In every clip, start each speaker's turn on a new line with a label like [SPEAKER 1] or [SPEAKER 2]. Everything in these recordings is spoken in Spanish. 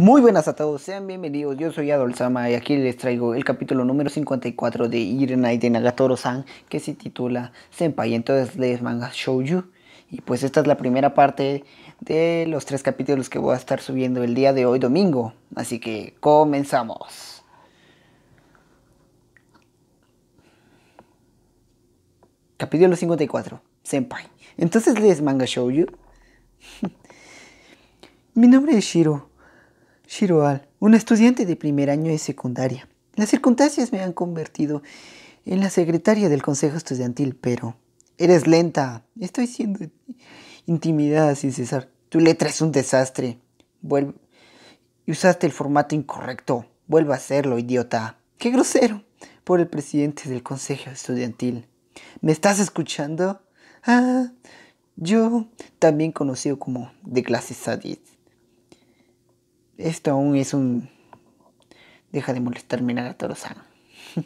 [SPEAKER 1] Muy buenas a todos, sean bienvenidos, yo soy Adol Sama y aquí les traigo el capítulo número 54 de Irenai de Nagatoro-san que se titula Senpai, entonces les manga Shouju y pues esta es la primera parte de los tres capítulos que voy a estar subiendo el día de hoy domingo, así que comenzamos. Capítulo 54, Senpai, entonces les manga Shouju. Mi nombre es Shiro. Shiroal, un estudiante de primer año de secundaria. Las circunstancias me han convertido en la secretaria del consejo estudiantil, pero eres lenta. Estoy siendo intimidada sin cesar. Tu letra es un desastre. Vuelve. Y usaste el formato incorrecto. Vuelve a hacerlo, idiota. ¡Qué grosero! Por el presidente del consejo estudiantil. ¿Me estás escuchando? Ah, yo también conocido como de clase sadist esto aún es un... Deja de molestarme, en Torozano.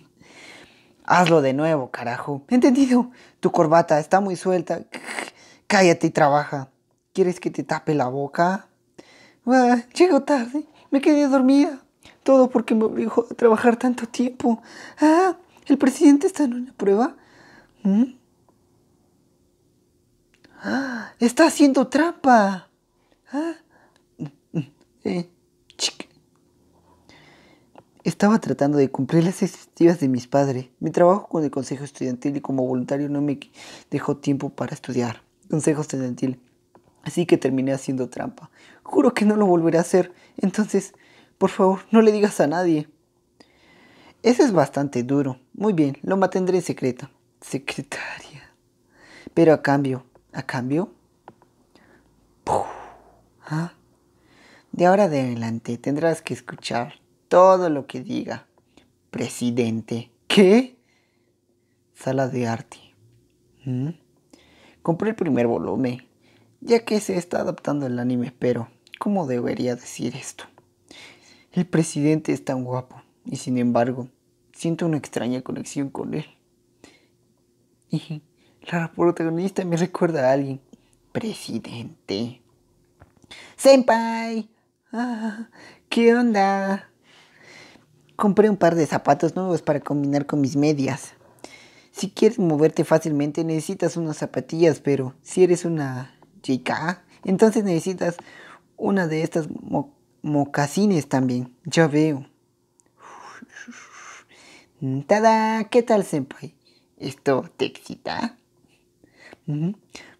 [SPEAKER 1] Hazlo de nuevo, carajo. ¿Entendido? Tu corbata está muy suelta. Cállate y trabaja. ¿Quieres que te tape la boca? Ah, llego tarde. Me quedé dormida. Todo porque me obligó a trabajar tanto tiempo. Ah, el presidente está en una prueba. ¿Mm? Ah, está haciendo trampa. Ah. Mm, mm, eh. Estaba tratando de cumplir las expectativas de mis padres. Mi trabajo con el consejo estudiantil y como voluntario no me dejó tiempo para estudiar. Consejo estudiantil. Así que terminé haciendo trampa. Juro que no lo volveré a hacer. Entonces, por favor, no le digas a nadie. Eso es bastante duro. Muy bien, lo mantendré en secreto. Secretaria. Pero a cambio, ¿a cambio? ¿Ah? De ahora de adelante tendrás que escuchar todo lo que diga. Presidente. ¿Qué? Sala de arte. ¿Mm? Compré el primer volumen, ya que se está adaptando el anime, pero ¿cómo debería decir esto? El presidente es tan guapo, y sin embargo, siento una extraña conexión con él. Y la protagonista me recuerda a alguien. Presidente. Senpai. Ah, ¿Qué onda? Compré un par de zapatos nuevos para combinar con mis medias. Si quieres moverte fácilmente necesitas unas zapatillas, pero si eres una chica, entonces necesitas una de estas mocasines también. Ya veo. Tada, ¿qué tal, senpai? ¿Esto te excita?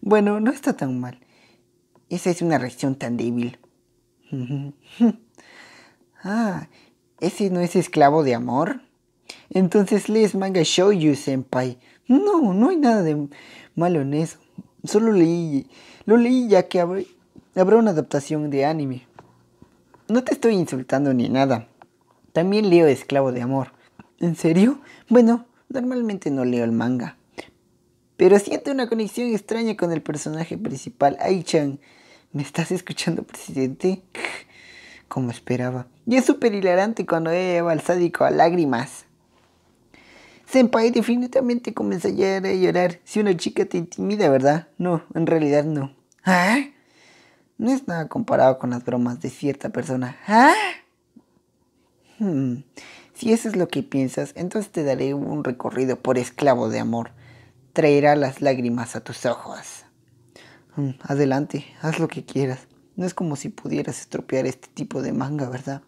[SPEAKER 1] Bueno, no está tan mal. Esa es una reacción tan débil. ah, ¿Ese no es esclavo de amor? Entonces lees manga You senpai. No, no hay nada de malo en eso. Solo leí, lo leí ya que habrá, una adaptación de anime. No te estoy insultando ni nada. También leo Esclavo de Amor. ¿En serio? Bueno, normalmente no leo el manga. Pero siento una conexión extraña con el personaje principal, Aichan. ¿Me estás escuchando, presidente? como esperaba. Y es súper hilarante cuando ella lleva al sádico a lágrimas. Senpai, definitivamente comenzaría a llorar si una chica te intimida, ¿verdad? No, en realidad no. ¿Ah? No es nada comparado con las bromas de cierta persona. ¿Ah? Hmm. Si eso es lo que piensas, entonces te daré un recorrido por esclavo de amor. Traerá las lágrimas a tus ojos. Hmm, adelante, haz lo que quieras. No es como si pudieras estropear este tipo de manga, ¿verdad?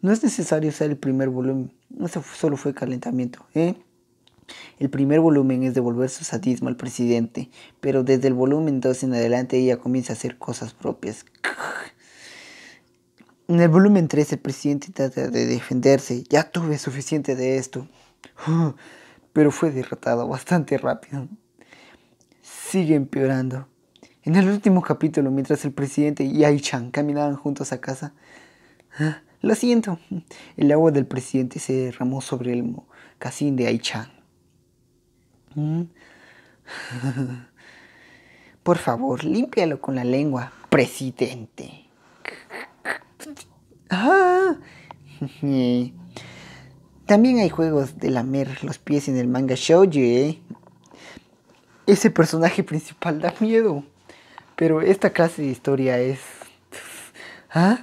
[SPEAKER 1] No es necesario usar el primer volumen. Eso solo fue calentamiento, ¿eh? El primer volumen es devolver su sadismo al presidente, pero desde el volumen 2 en adelante ella comienza a hacer cosas propias. En el volumen 3 el presidente trata de defenderse. Ya tuve suficiente de esto. Pero fue derrotado bastante rápido. Sigue empeorando. En el último capítulo, mientras el presidente y Ai-chan caminaban juntos a casa, ah, lo siento, el agua del presidente se derramó sobre el casín de Ai-chan. Mm. Por favor, límpialo con la lengua, presidente. Ah. También hay juegos de lamer los pies en el manga shoujo, eh. Ese personaje principal da miedo. Pero esta clase de historia es... ¿Ah?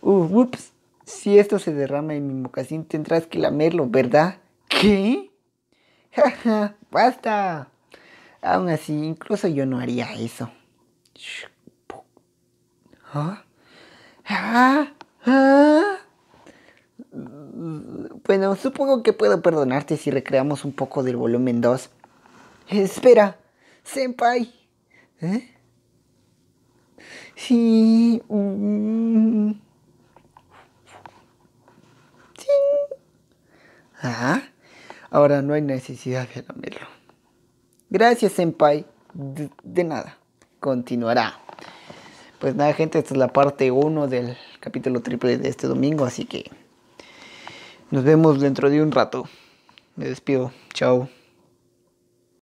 [SPEAKER 1] Uh, ups. Si esto se derrama en mi mocasín tendrás que lamerlo, ¿verdad? ¿Qué? ja basta. Aún así, incluso yo no haría eso. ¿Ah? ¿Ah? ¿Ah? Bueno, supongo que puedo perdonarte si recreamos un poco del volumen 2. Espera, Senpai. ¿Eh? Sí. Mm. Ah, ahora no hay necesidad de lamerlo. Gracias, Senpai. de nada. Continuará. Pues nada, gente, esta es la parte 1 del capítulo triple de este domingo, así que nos vemos dentro de un rato. Me despido. Chao.